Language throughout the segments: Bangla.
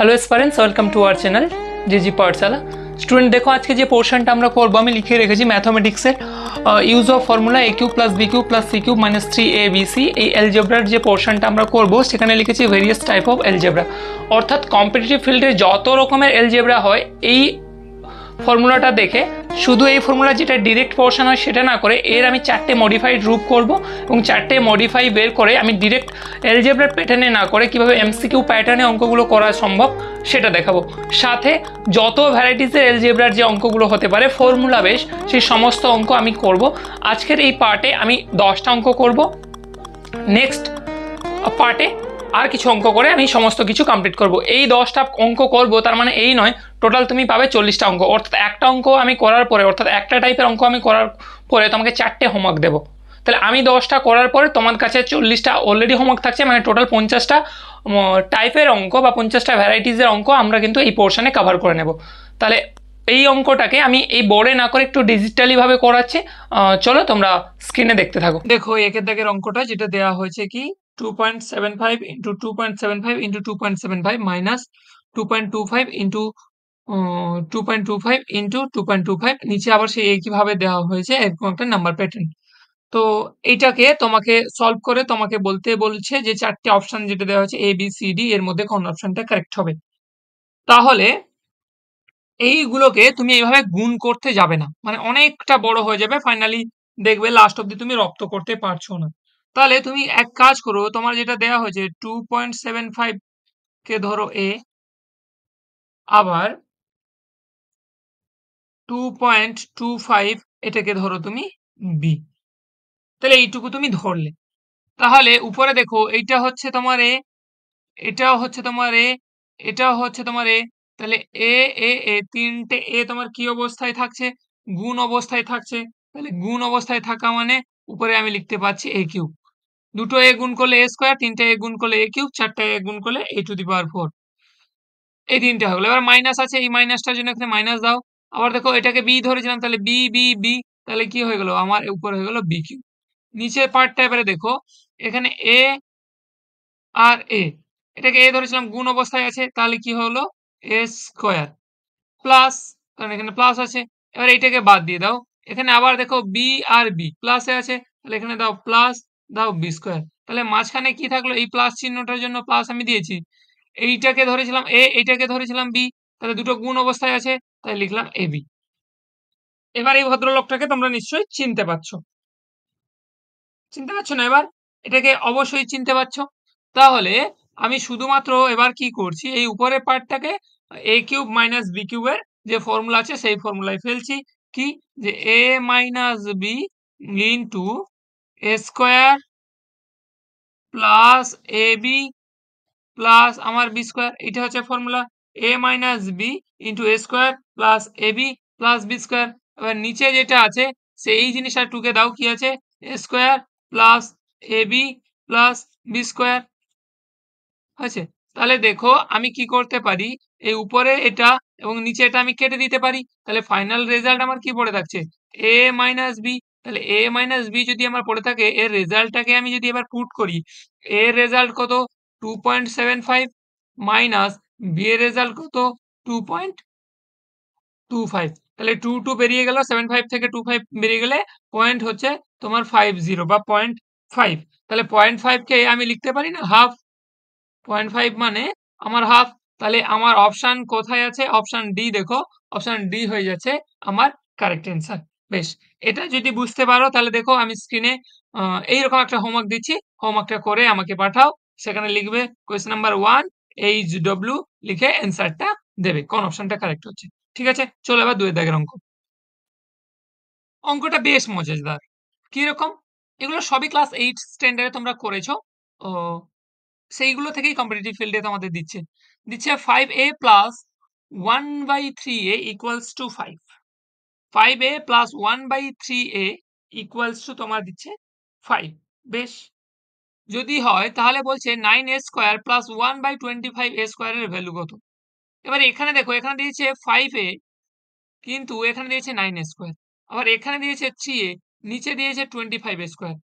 hello aspirants welcome to our channel G Pathshala student দেখো আজকে যে পোর্শনটা আমরা করবো আমি লিখে রেখেছি ম্যাথমেটিক্সের use of formula A cube plus B cube plus C cube minus three A B C এই এলজেব্রার যে পোর্শনটা আমরা করবো সেখানে লিখেছি ভেরিয়াস টাইপ অফ এলজেব্রা অর্থাৎ কম্পিটিটিভ ফিল্ডে যত রকমের এলজেব্রা হয় এই ফর্মুলাটা দেখে শুধু এই ফর্মুলা যেটা ডিরেক্ট পোর্শন হয় সেটা না করে এর আমি চারটে মডিফাইড রূপ করব এবং চারটে মডিফাই বের করে আমি ডিরেক্ট এলজেব্রার প্যাটার্নে না করে কিভাবে এমসিকিউ প্যাটার্নে অঙ্কগুলো করা সম্ভব সেটা দেখাবো সাথে যত ভ্যারাইটিসের এলজেব্রার যে অঙ্কগুলো হতে পারে ফর্মুলা বেশ সেই সমস্ত অঙ্ক আমি করব আজকের এই পার্টে আমি দশটা অঙ্ক করব নেক্সট পার্টে আর কিছু অঙ্ক করে আমি সমস্ত কিছু কমপ্লিট করব এই দশটা অঙ্ক করব তার মানে এই নয় টোটাল তুমি পাবে চল্লিশটা অঙ্ক অর্থাৎ একটা অঙ্ক আমি করার পরে অর্থাৎ একটা টাইপের অঙ্ক আমি করার পরে তোমাকে চারটে হোমওয়ার্ক দেবো তাহলে আমি দশটা করার পরে তোমার কাছে চল্লিশটা অলরেডি হোমওয়ার্ক থাকছে মানে টোটাল পঞ্চাশটা টাইপের অঙ্ক বা পঞ্চাশটা ভ্যারাইটিসের অঙ্ক আমরা কিন্তু এই পোর্শনে কভার করে নেব তাহলে এই অঙ্কটাকে আমি এই বোর্ডে না করে একটু ডিজিটালিভাবে করাচ্ছি চলো তোমরা স্ক্রিনে দেখতে থাকো দেখো একের দাগের অঙ্কটা যেটা দেওয়া হয়েছে কি 2.75 into 2.75 into 2.75 minus 2.25 into 2.25 uh, into 2.25 নিচে আবার সেই একইভাবে দেওয়া হয়েছে এরকম একটা নাম্বার প্যাটার্ন তো এটাকে তোমাকে সলভ করে তোমাকে বলতে বলছে যে চারটি অপশন যেটা দেওয়া হয়েছে এ বি সি ডি এর মধ্যে কোন অপশনটা কারেক্ট হবে তাহলে এইগুলোকে তুমি এইভাবে গুণ করতে যাবে না মানে অনেকটা বড় হয়ে যাবে ফাইনালি দেখবে লাস্ট অব্দি তুমি রপ্ত করতে পারছো না তাহলে তুমি এক কাজ করো তোমার যেটা দেয়া হয়েছে টু পয়েন্ট সেভেন ফাইভ কে ধরো এ আবার টু পয়েন্ট টু ফাইভ এটাকে ধরো তুমি বি তাহলে এইটুকু তুমি ধরলে তাহলে উপরে দেখো এইটা হচ্ছে তোমার এ এটাও হচ্ছে তোমার এ এটাও হচ্ছে তোমার এ তাহলে এ এ এ তিনটে এ তোমার কি অবস্থায় থাকছে গুণ অবস্থায় থাকছে তাহলে গুণ অবস্থায় থাকা মানে উপরে আমি লিখতে পাচ্ছি এ কিউব দুটো এ গুণ করলে এ স্কোয়ার তিনটা এ গুণ করলে এ কিউব চারটা এ গুণ করলে এ টু দি পাওয়ার ফোর এই তিনটা হলো এবার মাইনাস আছে এই মাইনাসটার জন্য এখানে মাইনাস দাও আবার দেখো এটাকে বি ধরেছিলাম তাহলে বি বি বি তাহলে কি হয়ে গেল আমার উপরে হয়ে গেল বি কিউব নিচের পার্টটা এবারে দেখো এখানে এ আর এ এটাকে এ ধরেছিলাম গুণ অবস্থায় আছে তাহলে কি হলো এ স্কোয়ার প্লাস কারণ এখানে প্লাস আছে এবার এইটাকে বাদ দিয়ে দাও এখানে আবার দেখো বি আর বি প্লাসে আছে তাহলে এখানে দাও প্লাস দাও বি স্কোয়ার তাহলে মাঝখানে কি থাকলো এই প্লাস চিহ্নটার জন্য প্লাস আমি দিয়েছি এইটাকে ধরেছিলাম এ এইটাকে ধরেছিলাম বি তাহলে দুটো গুণ অবস্থায় আছে তাই লিখলাম এ বি এবার এই ভদ্রলোকটাকে তোমরা নিশ্চয়ই চিনতে পারছো চিনতে পারছো না এবার এটাকে অবশ্যই চিনতে পারছো তাহলে আমি শুধুমাত্র এবার কি করছি এই উপরের পার্টটাকে এ কিউব মাইনাস বি কিউবের যে ফর্মুলা আছে সেই ফর্মুলায় ফেলছি কি যে A minus B into square plus A B plus আমার বি স্কোয়ার এটা হচ্ছে formula A minus B into square plus A B plus B square এবার নিচে যেটা আছে সে এই জিনিসটা টুকে দাও কি আছে square plus A B plus B square আছে তাহলে দেখো আমি কি করতে পারি এই উপরে এটা এবং নিচে এটা আমি কেটে দিতে পারি তাহলে ফাইনাল রেজাল্ট আমার কি পড়ে থাকছে এ মাইনাস বি তাহলে এ মাইনাস বি যদি আমার পড়ে থাকে এর রেজাল্টটাকে আমি যদি এবার পুট করি এর রেজাল্ট কত two point seven five minus B এর রেজাল্ট কত টু পয়েন্ট টু ফাইভ তাহলে টু টু বেরিয়ে গেল সেভেন ফাইভ থেকে টু ফাইভ বেরিয়ে গেলে পয়েন্ট হচ্ছে তোমার ফাইভ জিরো বা পয়েন্ট ফাইভ তাহলে পয়েন্ট ফাইভকে আমি লিখতে পারি না হাফ পয়েন্ট ফাইভ মানে আমার হাফ তাহলে আমার অপশান কোথায় আছে অপশান ডি দেখো অপশান ডি হয়ে যাচ্ছে আমার কারেক্ট অ্যান্সার বেশ এটা যদি বুঝতে পারো তাহলে দেখো আমি স্ক্রিনে এইরকম একটা হোমওয়ার্ক দিচ্ছি হোমওয়ার্কটা করে আমাকে পাঠাও সেখানে লিখবে question number one H W লিখে অ্যান্সারটা দেবে কোন অপশনটা কারেক্ট হচ্ছে ঠিক আছে চলো এবার দুয়ের দাগের অঙ্ক অঙ্কটা বেশ মজাদার কিরকম এগুলো সবই ক্লাস এইট স্ট্যান্ডার্ডে তোমরা করেছো ও সেইগুলো থেকেই কম্পিটিটিভ ফিল্ডে তোমাদের দিচ্ছে দিচ্ছে five A plus one by three A equals to five five A plus one by three A equals to তোমার দিচ্ছে ফাইভ বেশ যদি হয় তাহলে বলছে nine A square plus one by twenty five A স্কোয়ারের ভ্যালু কত এবার এখানে দেখো এখানে দিয়েছে ফাইভ এ কিন্তু এখানে দিয়েছে নাইন এ স্কোয়ার আবার এখানে দিয়েছে থ্রি এ নিচে দিয়েছে টোয়েন্টি ফাইভ এ স্কোয়ার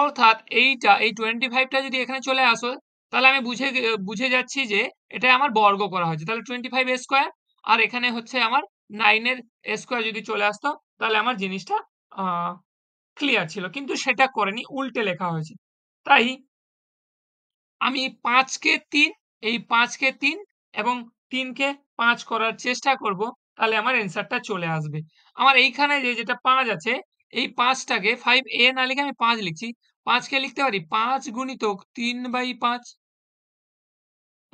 অর্থাৎ এইটা এই টোয়েন্টি ফাইভটা যদি এখানে চলে আসো তাহলে আমি বুঝে বুঝে যাচ্ছি যে এটা আমার বর্গ করা হয়েছে তাহলে টোয়েন্টি ফাইভ এ স্কোয়ার আর এখানে হচ্ছে আমার নাইনের স্কোয়ার যদি চলে আসতো তাহলে আমার জিনিসটা ক্লিয়ার ছিল কিন্তু সেটা করেনি উল্টে লেখা হয়েছে তাই আমি পাঁচকে তিন এই পাঁচকে তিন এবং তিনকে পাঁচ করার চেষ্টা করব তাহলে আমার অ্যান্সারটা চলে আসবে আমার এইখানে যে যেটা পাঁচ আছে এই পাঁচটাকে ফাইভ এ না লিখে আমি পাঁচ লিখছি পাঁচকে লিখতে পারি পাঁচ গুণিতক তিন বাই পাঁচ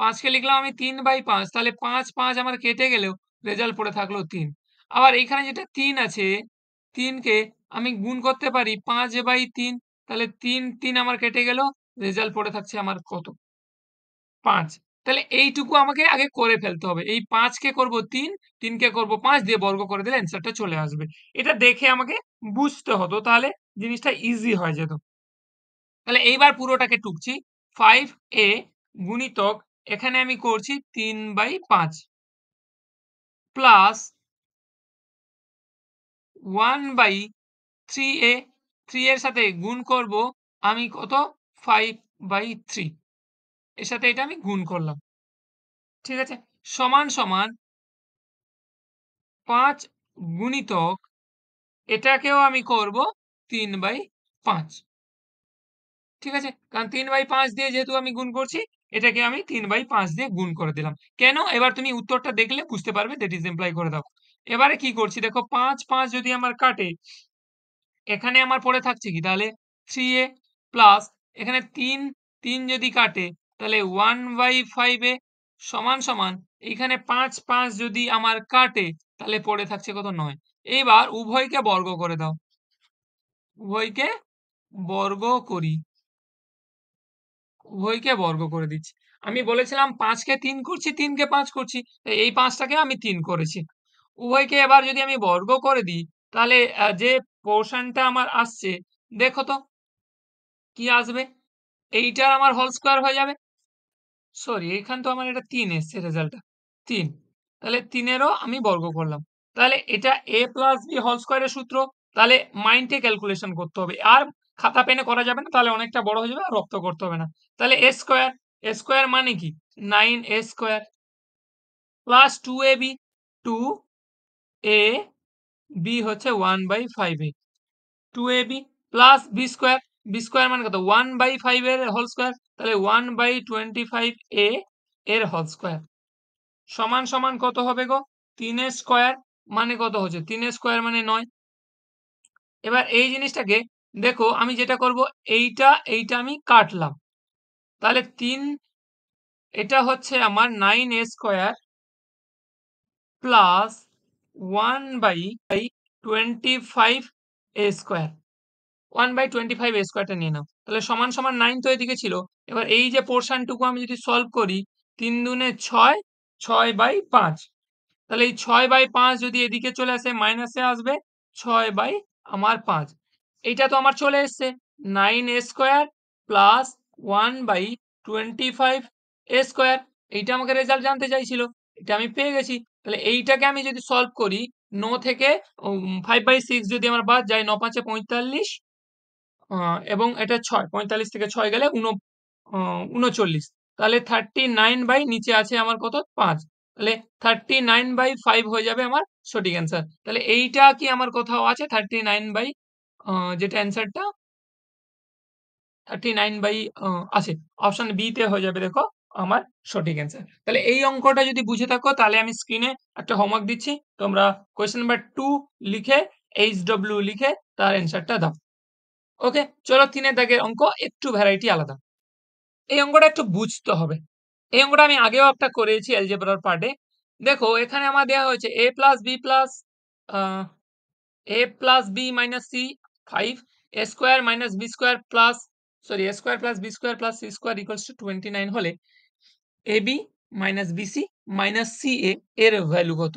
পাঁচকে লিখলাম আমি তিন বাই পাঁচ তাহলে পাঁচ পাঁচ আমার কেটে গেলেও রেজাল্ট পড়ে থাকলো তিন আবার এইখানে যেটা তিন আছে তিনকে আমি গুণ করতে পারি পাঁচ বাই তিন তাহলে তিন তিন আমার কেটে গেল রেজাল্ট পড়ে থাকছে আমার কত পাঁচ তাহলে এইটুকু আমাকে আগে করে ফেলতে হবে এই পাঁচকে করব তিন তিনকে করব পাঁচ দিয়ে বর্গ করে দিলে অ্যান্সারটা চলে আসবে এটা দেখে আমাকে বুঝতে হতো তাহলে জিনিসটা ইজি হয়ে যেত তাহলে এইবার পুরোটাকে টুকছি ফাইভ এ গুণিতক এখানে আমি করছি তিন বাই পাঁচ plus one by three A three এর সাথে গুণ করব আমি কত ফাইভ বাই থ্রি এর সাথে এটা আমি গুণ করলাম ঠিক আছে সমান সমান পাঁচ গুণিতক এটাকেও আমি করব তিন বাই পাঁচ ঠিক আছে কারণ তিন বাই পাঁচ দিয়ে যেহেতু আমি গুণ করছি এটাকে আমি তিন বাই পাঁচ দিয়ে গুণ করে দিলাম কেন এবার তুমি উত্তরটা দেখলে বুঝতে পারবে দ্যাট ইজ এমপ্লাই করে দাও এবারে কি করছি দেখো পাঁচ পাঁচ যদি আমার কাটে এখানে আমার পড়ে থাকছে কি তাহলে থ্রি এ প্লাস এখানে তিন তিন যদি কাটে তাহলে ওয়ান বাই ফাইভ এ সমান সমান এইখানে পাঁচ পাঁচ যদি আমার কাটে তাহলে পড়ে থাকছে কত নয় এইবার উভয়কে বর্গ করে দাও উভয়কে বর্গ করি উভয়কে বর্গ করে দিচ্ছি আমি বলেছিলাম পাঁচকে তিন করছি তিনকে পাঁচ করছি এই পাঁচটাকে আমি তিন করেছি উভয়কে এবার যদি আমি বর্গ করে দিই তাহলে যে পোর্শনটা আমার আসছে দেখো তো কি আসবে এইটার আমার হোল স্কোয়ার হয়ে যাবে সরি এখান তো আমার এটা তিন এসছে রেজাল্টটা তিন তাহলে তিনেরও আমি বর্গ করলাম তাহলে এটা এ প্লাস বি হোল স্কোয়ারের সূত্র তাহলে মাইন্ডে ক্যালকুলেশন করতে হবে আর খাতা পেনে করা যাবে না তাহলে অনেকটা বড় হয়ে যাবে আর রপ্ত করতে হবে না তাহলে এ স্কোয়ার এ স্কোয়ার মানে কি nine A square plus two A B two A B হচ্ছে one by five A two A B plus B square B square মানে কত ওয়ান বাই ফাইভ এর হোল স্কোয়ার তাহলে one by twenty five A এর হোল স্কোয়ার সমান সমান কত হবে গো তিন স্কোয়ার মানে কত হচ্ছে তিন স্কোয়ার মানে নয় এবার এই জিনিসটাকে দেখো আমি যেটা করব এইটা এইটা আমি কাটলাম তাহলে তিন এটা হচ্ছে আমার nine A square plus one by by twenty five A square one by twenty five A স্কোয়ারটা নিয়ে নাও তাহলে সমান সমান নাইন তো এদিকে ছিল এবার এই যে পোর্শনটুকু আমি যদি সলভ করি তিন দুনে ছয় ছয় বাই পাঁচ তাহলে এই ছয় বাই পাঁচ যদি এদিকে চলে আসে মাইনাসে আসবে ছয় বাই আমার পাঁচ এইটা তো আমার চলে এসছে nine A square plus one by twenty five A square এইটা আমাকে রেজাল্ট জানতে চাইছিল এটা আমি পেয়ে গেছি তাহলে এইটাকে আমি যদি সলভ করি ন থেকে ফাইভ বাই সিক্স যদি আমার বাদ যায় ন পাঁচে পঁয়তাল্লিশ এবং এটা ছয় পঁয়তাল্লিশ থেকে ছয় গেলে উন উনচল্লিশ তাহলে থার্টি নাইন বাই নিচে আছে আমার কত পাঁচ তাহলে থার্টি নাইন বাই ফাইভ হয়ে যাবে আমার সঠিক অ্যান্সার তাহলে এইটা কি আমার কোথাও আছে থার্টি নাইন বাই যেটা অ্যান্সারটা থার্টি নাইন বাই আশি অপশন বিতে হয়ে যাবে দেখো আমার সঠিক অ্যান্সার তাহলে এই অঙ্কটা যদি বুঝে থাকো তাহলে আমি স্ক্রিনে একটা হোমওয়ার্ক দিচ্ছি তোমরা কোয়েশ্চেন নাম্বার টু লিখে এইচ ডব্লিউ লিখে তার অ্যান্সারটা দাও ওকে চলো তিনের দাগের অঙ্ক একটু ভ্যারাইটি আলাদা এই অঙ্কটা একটু বুঝতে হবে এই অঙ্কটা আমি আগেও একটা করেছি অ্যালজেব্রার পার্টে দেখো এখানে আমার দেওয়া হয়েছে A plus B plus A plus B minus C five A square minus B square plus sorry A square plus B square plus C square equals to twenty nine হলে A B minus BC minus C A এর ভ্যালু কত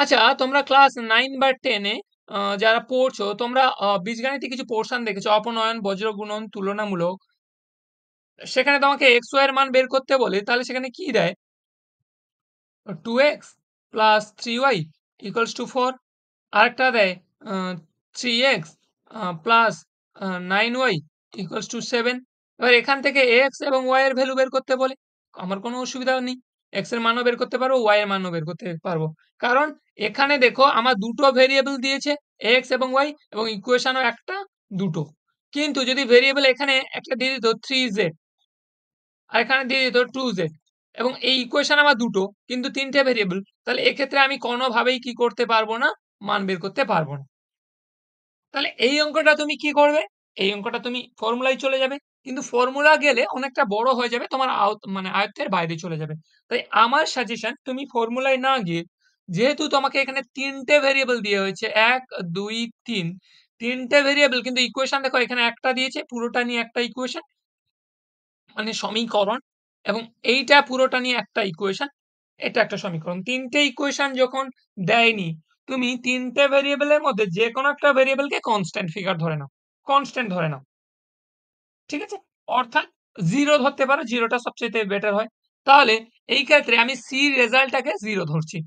আচ্ছা তোমরা ক্লাস নাইন বা টেনে যারা পড়ছো তোমরা বীজগণিতে কিছু পোর্শন দেখেছো অপনয়ন বজ্র গুণন তুলনামূলক সেখানে তোমাকে এক্স ওয়াই এর মান বের করতে বলে তাহলে সেখানে কি দেয় two X plus three Y equals to four আরেকটা দেয় three X plus nine Y equals to seven এবার এখান থেকে এক্স এবং ওয়াই এর ভ্যালু বের করতে বলে আমার কোনো অসুবিধাও নেই এক্স এর মানও বের করতে পারবো ওয়াই এর মানও বের করতে পারবো কারণ এখানে দেখো আমার দুটো ভেরিয়েবল দিয়েছে এক্স এবং ওয়াই এবং ইকুয়েশনও একটা দুটো কিন্তু যদি ভেরিয়েবল এখানে একটা দিয়ে দিত থ্রি জেড আর এখানে দিয়ে দিত টু জেড এবং এই ইকুয়েশন আমার দুটো কিন্তু তিনটে ভেরিয়েবল তাহলে এক্ষেত্রে আমি কোনোভাবেই কি করতে পারবো না মান বের করতে পারবো না তাহলে এই অঙ্কটা তুমি কি করবে এই অঙ্কটা তুমি ফর্মুলায় চলে যাবে কিন্তু ফর্মুলা গেলে অনেকটা বড় হয়ে যাবে তোমার মানে আয়ত্তের বাইরে চলে যাবে তাই আমার সাজেশন তুমি ফর্মুলায় না গিয়ে যেহেতু তোমাকে এখানে তিনটে ভেরিয়েবল দিয়ে হয়েছে এক দুই তিন তিনটে ভেরিয়েবল কিন্তু ইকুয়েশন দেখো এখানে একটা দিয়েছে পুরোটা নিয়ে একটা ইকুয়েশন মানে সমীকরণ এবং এইটা পুরোটা নিয়ে একটা ইকুয়েশন এটা একটা সমীকরণ তিনটে ইকুয়েশন যখন দেয়নি তুমি তিনটে ভেরিয়েবলের মধ্যে যে কোনো একটা ভেরিয়েবলকে কনস্ট্যান্ট ফিগার ধরে নাও কনস্ট্যান্ট ধরে নাও ঠিক আছে অর্থাৎ জিরো ধরতে পারো জিরোটা সবচেয়ে বেটার হয় তাহলে এই ক্ষেত্রে আমি সি রেজাল্টটাকে জিরো ধরছি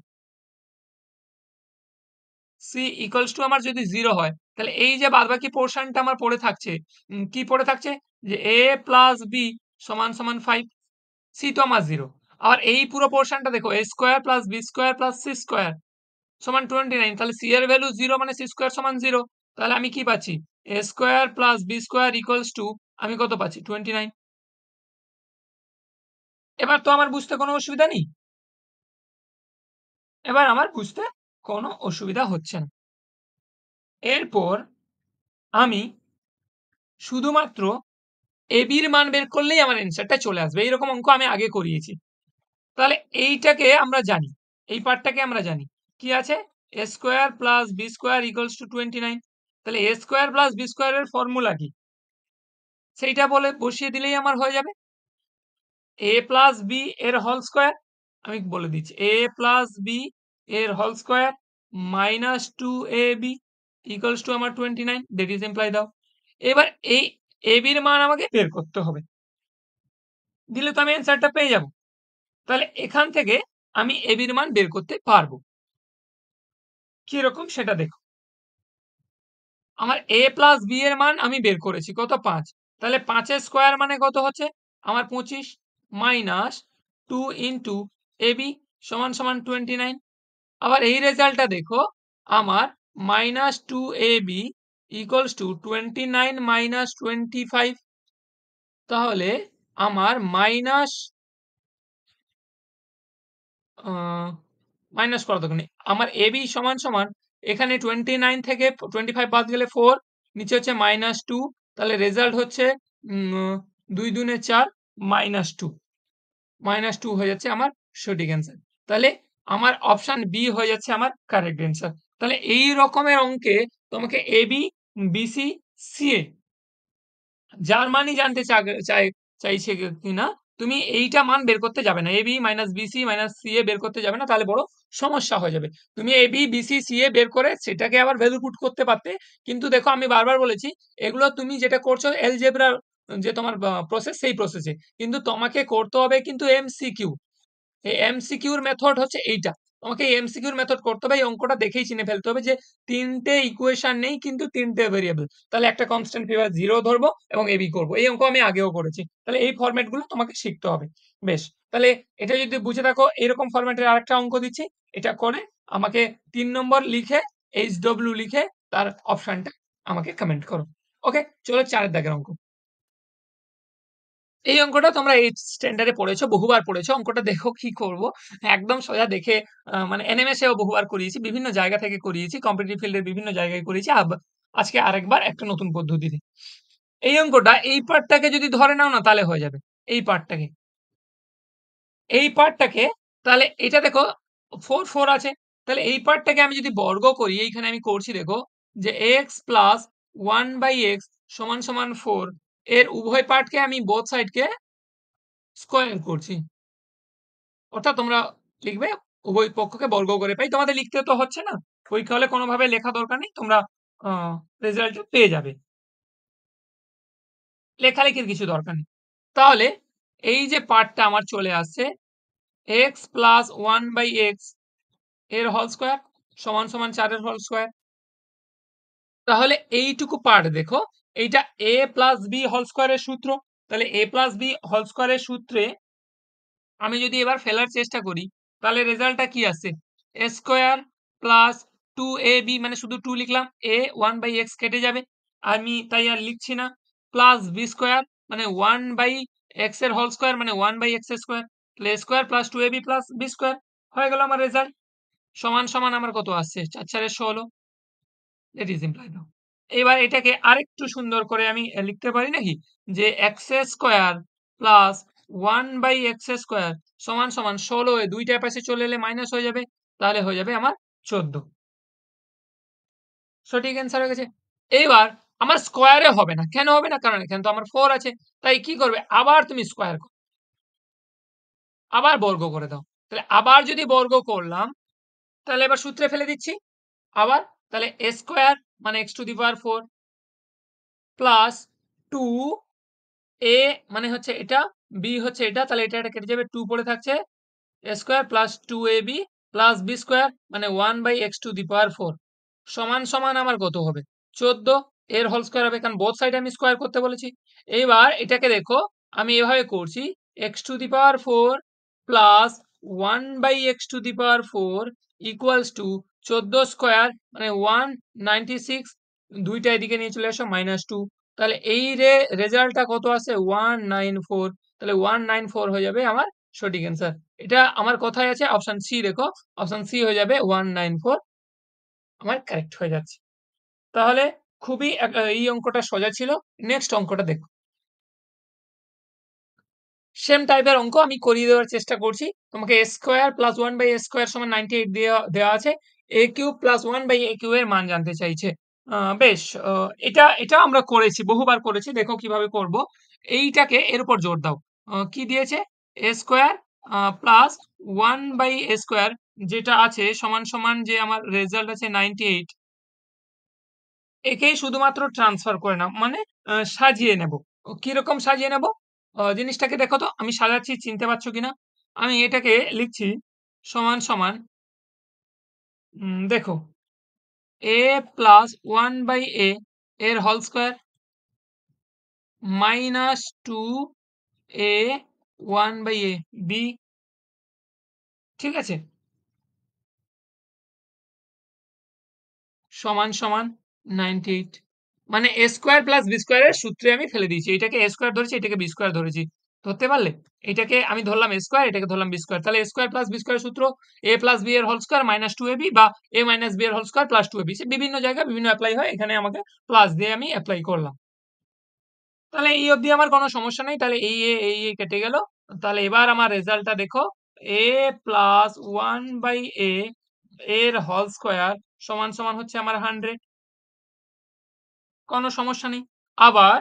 সি ইকুয়ালস টু আমার যদি জিরো হয় তাহলে এই যে বাদবাকি পোর্শনটা আমার পড়ে থাকছে কি পড়ে থাকছে যে এ প্লাস বি সমান সমান ফাইভ সি তো আমার জিরো আবার এই পুরো পোর্শনটা দেখো A square plus B square plus C square সমান টোয়েন্টি নাইন তাহলে সি এর ভ্যালু জিরো মানে সি স্কোয়ার সমান জিরো তাহলে আমি কি পাচ্ছি square plus B square equals to আমি কত পাচ্ছি টোয়েন্টি নাইন এবার তো আমার বুঝতে কোনো অসুবিধা নেই এবার আমার বুঝতে কোনো অসুবিধা হচ্ছে না এরপর আমি শুধুমাত্র এবির মান বের করলেই আমার অ্যান্সারটা চলে আসবে এইরকম অঙ্ক আমি আগে করিয়েছি তাহলে এইটাকে আমরা জানি এই পার্টটাকে আমরা জানি কি আছে A square plus B square equals to twenty nine তাহলে এ স্কোয়ার প্লাস বি স্কোয়ারের ফর্মুলা কি সেইটা বলে বসিয়ে দিলেই আমার হয়ে যাবে এ প্লাস বি এর হল স্কোয়ার আমি বলে দিচ্ছি এ প্লাস বি এর হল square minus two A B equals to আমার twenty nine that is apply দাও এবার এই এ বির মান আমাকে বের করতে হবে দিলে তো আমি অ্যান্সারটা পেয়ে যাব তাহলে এখান থেকে আমি এ বির মান বের করতে পারবো কিরকম সেটা দেখো আমার এ প্লাস বি এর মান আমি বের করেছি কত পাঁচ তাহলে পাঁচের স্কোয়ার মানে কত হচ্ছে আমার পঁচিশ minus two into A B সমান সমান টোয়েন্টি নাইন আবার এই রেজাল্টটা দেখো আমার minus two A B equals to twenty nine minus twenty five তাহলে আমার মাইনাস মাইনাস করা দরকার নেই আমার এবি সমান সমান এখানে টোয়েন্টি নাইন থেকে টোয়েন্টি ফাইভ বাদ গেলে ফোর নিচে হচ্ছে মাইনাস টু তাহলে রেজাল্ট হচ্ছে দুই দুনে চার মাইনাস টু মাইনাস টু হয়ে যাচ্ছে আমার সঠিক অ্যান্সার তাহলে আমার অপশান বি হয়ে যাচ্ছে আমার কারেক্ট অ্যান্সার তাহলে এই রকমের অঙ্কে তোমাকে এ বি বিসি যার জার্মানি জানতে চাই চাইছে কিনা তুমি এইটা মান বের করতে যাবে না A B minus BC minus C A বের করতে যাবে না তাহলে বড় সমস্যা হয়ে যাবে তুমি A B BC C A বের করে সেটাকে আবার ভ্যালু পুট করতে পারতে কিন্তু দেখো আমি বারবার বলেছি এগুলো তুমি যেটা করছো এলজেব্রা যে তোমার প্রসেস সেই প্রসেসে কিন্তু তোমাকে করতে হবে কিন্তু এমসিকিউ এই কিউর মেথড হচ্ছে এইটা তোমাকে এমসিকিউর মেথড করতে হবে এই অঙ্কটা দেখেই চিনে ফেলতে হবে যে তিনটে ইকুয়েশন নেই কিন্তু তিনটে ভেরিয়েবল তাহলে একটা কনস্ট্যান্ট ফিভার জিরো ধরবো এবং এবি করবো এই অঙ্ক আমি আগেও করেছি তাহলে এই গুলো তোমাকে শিখতে হবে বেশ তাহলে এটা যদি বুঝে থাকো এরকম ফরম্যাটের আরেকটা অঙ্ক দিচ্ছি এটা করে আমাকে তিন নম্বর লিখে এইচ ডব্লিউ লিখে তার অপশনটা আমাকে কমেন্ট করো ওকে চলো চারের দাগের অঙ্ক এই অঙ্কটা তোমরা এইট স্ট্যান্ডার্ডে পড়েছো বহুবার পড়েছো অঙ্কটা দেখো কি করব একদম সোজা দেখে মানে এনএমএসেও বহুবার করিয়েছি বিভিন্ন জায়গা থেকে করিয়েছি কম্পিটিটিভ ফিল্ডের বিভিন্ন জায়গায় করিয়েছি আজকে আরেকবার একটা নতুন পদ্ধতিতে এই অঙ্কটা এই পার্টটাকে যদি ধরে নাও না তাহলে হয়ে যাবে এই পার্টটাকে এই পার্টটাকে তাহলে এটা দেখো ফোর ফোর আছে তাহলে এই পার্টটাকে আমি যদি বর্গ করি এইখানে আমি করছি দেখো যে X plus one by X সমান সমান ফোর এর উভয় পার্টকে আমি বোথ সাইডকে স্কোয়ার করছি অর্থাৎ তোমরা লিখবে উভয় পক্ষকে বর্গ করে পাই তোমাদের লিখতে তো হচ্ছে না পরীক্ষা হলে কোনোভাবে লেখা দরকার নেই তোমরা রেজাল্ট পেয়ে যাবে লেখালেখির কিছু দরকার নেই তাহলে এই যে পার্টটা আমার চলে আসছে X plus one by X এর হল স্কোয়ার সমান সমান চারের হল স্কোয়ার তাহলে এইটুকু পার্ট দেখো এইটা এ প্লাস বি হল স্কোয়ারের সূত্র তাহলে এ প্লাস বি হল স্কোয়ারের সূত্রে আমি যদি এবার ফেলার চেষ্টা করি তাহলে রেজাল্টটা কি আছে A square plus two A B মানে শুধু টু লিখলাম এ ওয়ান বাই এক্স কেটে যাবে আমি তাই আর লিখছি না প্লাস বি স্কোয়ার মানে ওয়ান বাই এক্স এর হোল স্কোয়ার মানে ওয়ান বাই এক্স স্কোয়ার তাহলে square plus two A B plus B square হয়ে গেল আমার রেজাল্ট সমান সমান আমার কত আসছে চার চারের ষোলো দ্যাট ইজ ইমপ্লাই নাও এবার এটাকে আরেকটু সুন্দর করে আমি লিখতে পারি নাকি যে X square plus one by X square সমান সমান ষোলো দুইটা পাশে চলে এলে মাইনাস হয়ে যাবে তাহলে হয়ে যাবে আমার চোদ্দ সঠিক অ্যান্সার হয়ে গেছে এইবার আমার স্কোয়ারে হবে না কেন হবে না কারণ এখানে তো আমার ফোর আছে তাই কি করবে আবার তুমি স্কোয়ার করো আবার বর্গ করে দাও তাহলে আবার যদি বর্গ করলাম তাহলে এবার সূত্রে ফেলে দিচ্ছি আবার তাহলে এ স্কোয়ার মানে X to the power four plus two A মানে হচ্ছে এটা বি হচ্ছে এটা তাহলে এটা এটা কেটে যাবে টু পড়ে থাকছে square plus two A B plus B square মানে one by X to the power four সমান সমান আমার কত হবে চোদ্দ এর হোল স্কোয়ার হবে কারণ বোথ সাইড আমি স্কোয়ার করতে বলেছি এবার এটাকে দেখো আমি এভাবে করছি X to the power four plus one by X to the power four equals to চোদ্দ স্কোয়ার মানে ওয়ান নাইনটি সিক্স দুইটা এদিকে নিয়ে চলে আসো মাইনাস টু তাহলে এই রে রেজাল্টটা কত আছে ওয়ান নাইন ফোর তাহলে ওয়ান নাইন ফোর হয়ে যাবে আমার সঠিক অ্যান্সার এটা আমার কথায় আছে অপশান সি দেখো অপশান সি হয়ে যাবে ওয়ান নাইন ফোর আমার কারেক্ট হয়ে যাচ্ছে তাহলে খুবই এই অঙ্কটা সোজা ছিল নেক্সট অঙ্কটা দেখো সেম টাইপের অঙ্ক আমি করিয়ে দেওয়ার চেষ্টা করছি তোমাকে square plus one by square সময় নাইনটি এইট দেওয়া আছে A plus one by A এর মান জানতে চাইছে বেশ এটা এটা আমরা করেছি বহুবার করেছি দেখো কিভাবে করব এইটাকে এর উপর জোর দাও কি দিয়েছে A square plus one by square যেটা আছে সমান সমান যে আমার রেজাল্ট আছে নাইনটি এইট একেই শুধুমাত্র ট্রান্সফার করে নাও মানে সাজিয়ে নেব কিরকম সাজিয়ে নেব জিনিসটাকে দেখো তো আমি সাজাচ্ছি চিনতে পারছো কিনা আমি এটাকে লিখছি সমান সমান দেখো A plus one by A এর হল square minus two A one by A B ঠিক আছে সমান সমান নাইনটি এইট মানে এ স্কোয়ার প্লাস বি স্কোয়ারের সূত্রে আমি ফেলে দিয়েছি এটাকে এ স্কোয়ার ধরেছি এটাকে বি স্কোয়ার ধরেছি ধরতে পারলে এটাকে আমি ধরলাম এ স্কোয়ার এটাকে ধরলাম বি স্কোয়ার তাহলে A square plus B square সূত্র এ প্লাস বি এর whole square minus two A B বা এ মাইনাস বি এর whole square plus two A B সে বিভিন্ন জায়গায় বিভিন্ন অ্যাপ্লাই হয় এখানে আমাকে প্লাস দিয়ে আমি অ্যাপ্লাই করলাম তাহলে এই অবধি আমার কোনো সমস্যা নেই তাহলে এই এ এই এ কেটে গেল তাহলে এবার আমার রেজাল্টটা দেখো A plus one by A এর হল স্কোয়ার সমান সমান হচ্ছে আমার হান্ড্রেড কোনো সমস্যা নেই আবার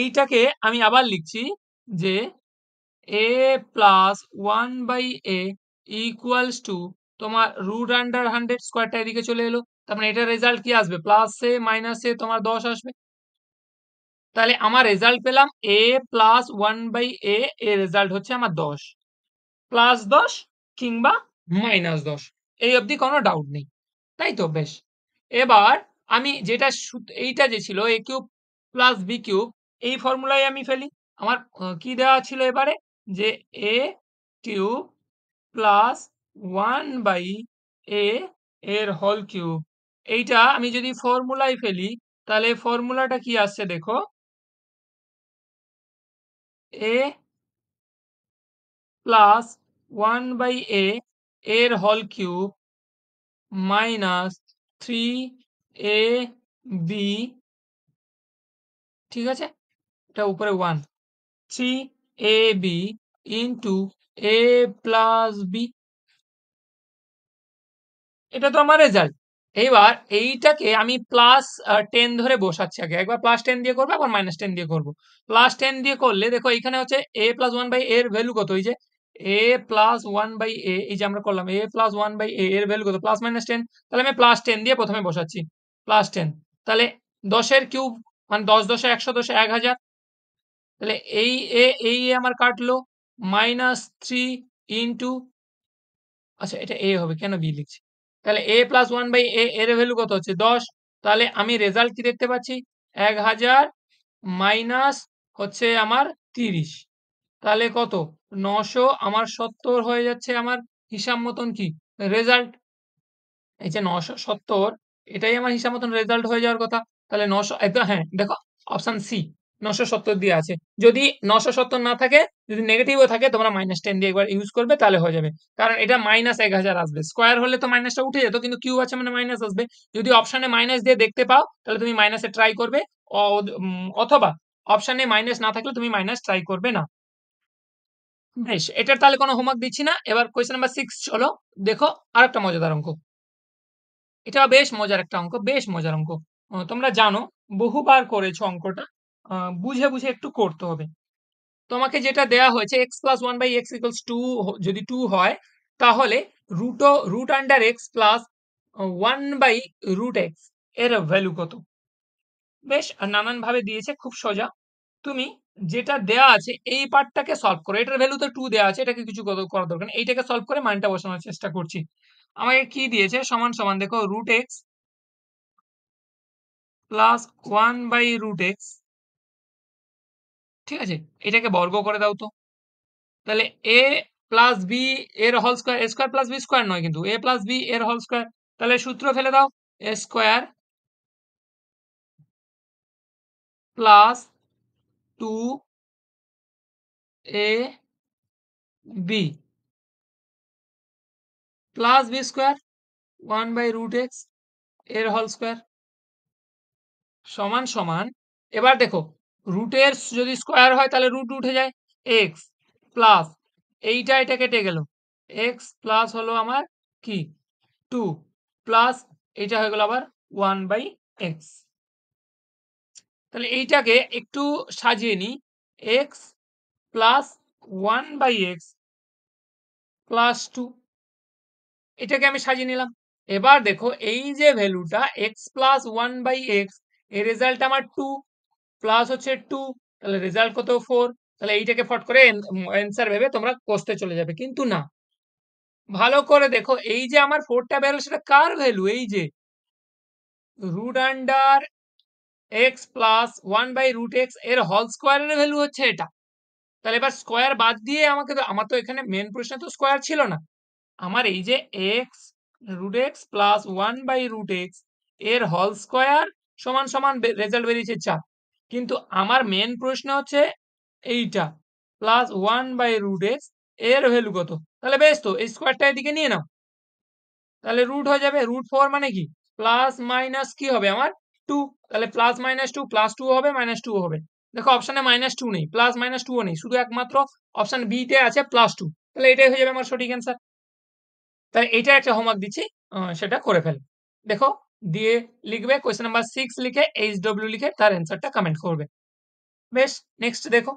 এইটাকে আমি আবার লিখছি যে A plus one by A equals to তোমার রুট আন্ডার হান্ড্রেড স্কোয়ারটা এদিকে চলে এলো তার মানে এটার রেজাল্ট কি আসবে প্লাস এ মাইনাস এ তোমার দশ আসবে তাহলে আমার রেজাল্ট পেলাম A plus one by A এ রেজাল্ট হচ্ছে আমার দশ প্লাস দশ কিংবা মাইনাস দশ এই অবধি কোনো ডাউট নেই তাই তো বেশ এবার আমি যেটা এইটা যে ছিল A cube plus B cube এই ফর্মুলায় আমি ফেলি আমার কি দেওয়া ছিল এবারে যে A cube plus one by A এর হল কিউব এইটা আমি যদি ফর্মুলায় ফেলি তাহলে ফর্মুলাটা কি আসছে দেখো A plus one by A এর হল cube minus three A B ঠিক আছে এটা উপরে one 3 ab into a plus b এটা তো আমার রেজাল্ট এইবার এইটাকে আমি প্লাস টেন ধরে বসাচ্ছি আগে একবার প্লাস টেন দিয়ে করবো একবার মাইনাস টেন দিয়ে করবো প্লাস টেন দিয়ে করলে দেখো এখানে হচ্ছে এ প্লাস ওয়ান বাই এর ভ্যালু কত এই যে A plus one by A এই যে আমরা করলাম A plus one by A এর ভ্যালু কত প্লাস মাইনাস টেন তাহলে আমি প্লাস টেন দিয়ে প্রথমে বসাচ্ছি প্লাস টেন তাহলে দশের কিউব মানে দশ দশে একশো দশে এক হাজার তাহলে এই এ এই এ আমার কাটলো মাইনাস থ্রি ইন্টু আচ্ছা এটা এ হবে কেন বি লিখছি তাহলে A plus one by A এর ভ্যালু কত হচ্ছে দশ তাহলে আমি রেজাল্ট কি দেখতে পাচ্ছি এক হাজার মাইনাস হচ্ছে আমার তিরিশ তাহলে কত নশো আমার সত্তর হয়ে যাচ্ছে আমার হিসাব মতন কি রেজাল্ট এই যে নশো সত্তর এটাই আমার হিসাব মতন রেজাল্ট হয়ে যাওয়ার কথা তাহলে নশো হ্যাঁ দেখো অপশান সি নশো সত্তর দিয়ে আছে যদি নশো সত্তর না থাকে যদি নেগেটিভও থাকে তোমরা মাইনাস টেন দিয়ে একবার ইউজ করবে তাহলে হয়ে যাবে কারণ এটা মাইনাস এক হাজার আসবে স্কোয়ার হলে তো মাইনাসটা উঠে যেত কিন্তু কিউ আছে মানে মাইনাস আসবে যদি অপশানে মাইনাস দিয়ে দেখতে পাও তাহলে তুমি মাইনাসে ট্রাই করবে অথবা অপশানে মাইনাস না থাকলে তুমি মাইনাস ট্রাই করবে না বেশ এটার তাহলে কোনো হোমওয়ার্ক দিচ্ছি না এবার কোয়েশ্চেন নাম্বার সিক্স চলো দেখো আর একটা মজাদার অঙ্ক এটা বেশ মজার একটা অঙ্ক বেশ মজার অঙ্ক তোমরা জানো বহুবার করেছো অঙ্কটা বুঝে বুঝে একটু করতে হবে তোমাকে যেটা দেয়া হয়েছে X plus one by X equals to যদি টু হয় তাহলে রুটো root under X plus one by root X এর ভ্যালু কত বেশ নানানভাবে দিয়েছে খুব সোজা তুমি যেটা দেয়া আছে এই পার্টটাকে সলভ করো এটার ভ্যালু তো টু দেওয়া আছে এটাকে কিছু করা দরকার এইটাকে সলভ করে মানটা বসানোর চেষ্টা করছি আমাকে কি দিয়েছে সমান সমান দেখো root X plus one by root X ঠিক আছে এটাকে বর্গ করে দাও তো তাহলে এ প্লাস বি এর হল square A square plus B square নয় কিন্তু এ প্লাস বি এর হল স্কোয়ার তাহলে সূত্র ফেলে দাও A square plus two A B plus B square one by root X এর হল স্কোয়ার সমান সমান এবার দেখো রুটের যদি স্কোয়ার হয় তাহলে রুট উঠে যায় এক্স প্লাস এইটা এটা কেটে গেল এক্স প্লাস হলো আমার কি টু প্লাস এইটা হয়ে গেল আবার ওয়ান বাই এক্স তাহলে এইটাকে একটু সাজিয়ে নিই X plus one by X plus two এটাকে আমি সাজিয়ে নিলাম এবার দেখো এই যে ভ্যালুটা X plus one by X এর রেজাল্ট আমার টু প্লাস হচ্ছে টু তাহলে রেজাল্ট কত ফোর তাহলে এইটাকে ফট করে অ্যান্সার ভেবে তোমরা কষতে চলে যাবে কিন্তু না ভালো করে দেখো এই যে আমার ফোরটা বেরোলো সেটা কার ভ্যালু এই যে root under X plus one by root X এর হল স্কোয়ারের ভ্যালু হচ্ছে এটা তাহলে এবার স্কোয়ার বাদ দিয়ে আমাকে তো আমার তো এখানে মেন প্রশ্ন তো স্কোয়ার ছিল না আমার এই যে X root X plus one by root X এর হল স্কোয়ার সমান সমান রেজাল্ট বেরিয়েছে চার কিন্তু আমার মেন প্রশ্ন হচ্ছে এইটা plus one by root X এর ভ্যালু কত তাহলে বেশ তো এই স্কোয়ারটা এদিকে নিয়ে নাও তাহলে রুট হয়ে যাবে রুট ফোর মানে কি প্লাস মাইনাস কি হবে আমার টু তাহলে plus minus two plus two হবে মাইনাস টু হবে দেখো অপশানে মাইনাস টু নেই প্লাস মাইনাস টুও নেই শুধু একমাত্র অপশান বিতে আছে প্লাস টু তাহলে এটাই হয়ে যাবে আমার সঠিক অ্যান্সার তাহলে এটা একটা হোমওয়ার্ক দিচ্ছি সেটা করে ফেল দেখো দিয়ে লিখবে কোয়েশ্চেন নাম্বার সিক্স লিখে এইচ ডব্লিউ লিখে তার অ্যান্সারটা কমেন্ট করবে বেশ নেক্সট দেখো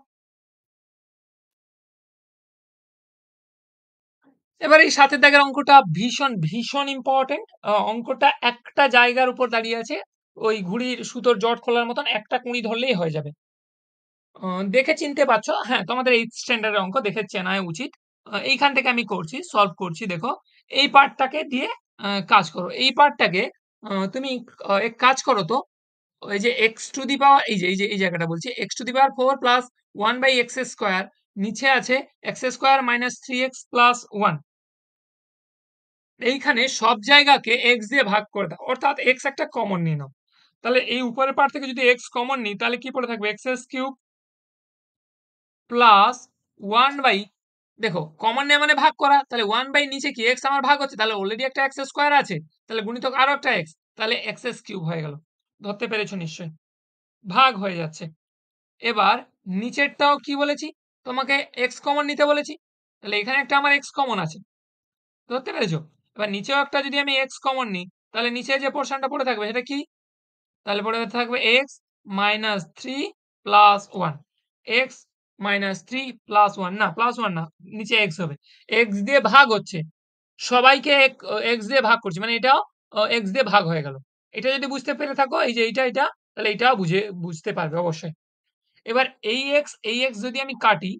এবার এই সাথে দেখার অঙ্কটা ভীষণ ভীষণ ইম্পর্টেন্ট অঙ্কটা একটা জায়গার উপর দাঁড়িয়ে আছে ওই ঘুড়ির সুতোর জট খোলার মতন একটা কুঁড়ি ধরলেই হয়ে যাবে দেখে চিনতে পারছো হ্যাঁ তোমাদের এইথ স্ট্যান্ডার্ডের অঙ্ক দেখে চেনায় উচিত এইখান থেকে আমি করছি সলভ করছি দেখো এই পার্টটাকে দিয়ে কাজ করো এই পার্টটাকে আহ, তুমি আহ, এক কাজ করো তো ওই যে এক্স টু দি পাওয়ার এই যে এই যে এই জায়গাটা বলছি X to the power four plus one by X square নিচে আছে X square minus three X plus one এইখানে সব জায়গাকে এক্স দিয়ে ভাগ করে দাও অর্থাৎ এক্স একটা কমন নিয়ে নাও তাহলে এই উপরের পার্ট থেকে যদি এক্স কমন নিই তাহলে কি পড়ে থাকবে X S cube plus one by দেখো কমন নেওয়া মানে ভাগ করা তাহলে ওয়ান বাই নিচে কি এক্স আমার ভাগ হচ্ছে তাহলে অলরেডি একটা এক্স স্কোয়ার আছে তাহলে গুণিতক আরও একটা এক্স তাহলে এস কিউব হয়ে গেল ধরতে পেরেছো নিশ্চয়ই ভাগ হয়ে যাচ্ছে এবার নিচেরটাও কি বলেছি তোমাকে এক্স কমন নিতে বলেছি তাহলে এখানে একটা আমার এক্স কমন আছে ধরতে পেরেছো এবার নিচেও একটা যদি আমি এক্স কমন নিই তাহলে নিচে যে পোর্শনটা পড়ে থাকবে সেটা কি তাহলে পড়ে থাকবে X minus three plus one X minus three plus one না প্লাস ওয়ান না নিচে এক্স হবে এক্স দিয়ে ভাগ হচ্ছে সবাইকে এক্স দিয়ে ভাগ করছে মানে এটাও এক্স দিয়ে ভাগ হয়ে গেল এটা যদি বুঝতে পেরে থাকো এই যে এইটা এটা তাহলে এটাও বুঝে বুঝতে পারবে অবশ্যই এবার এই এক্স এই এক্স যদি আমি কাটি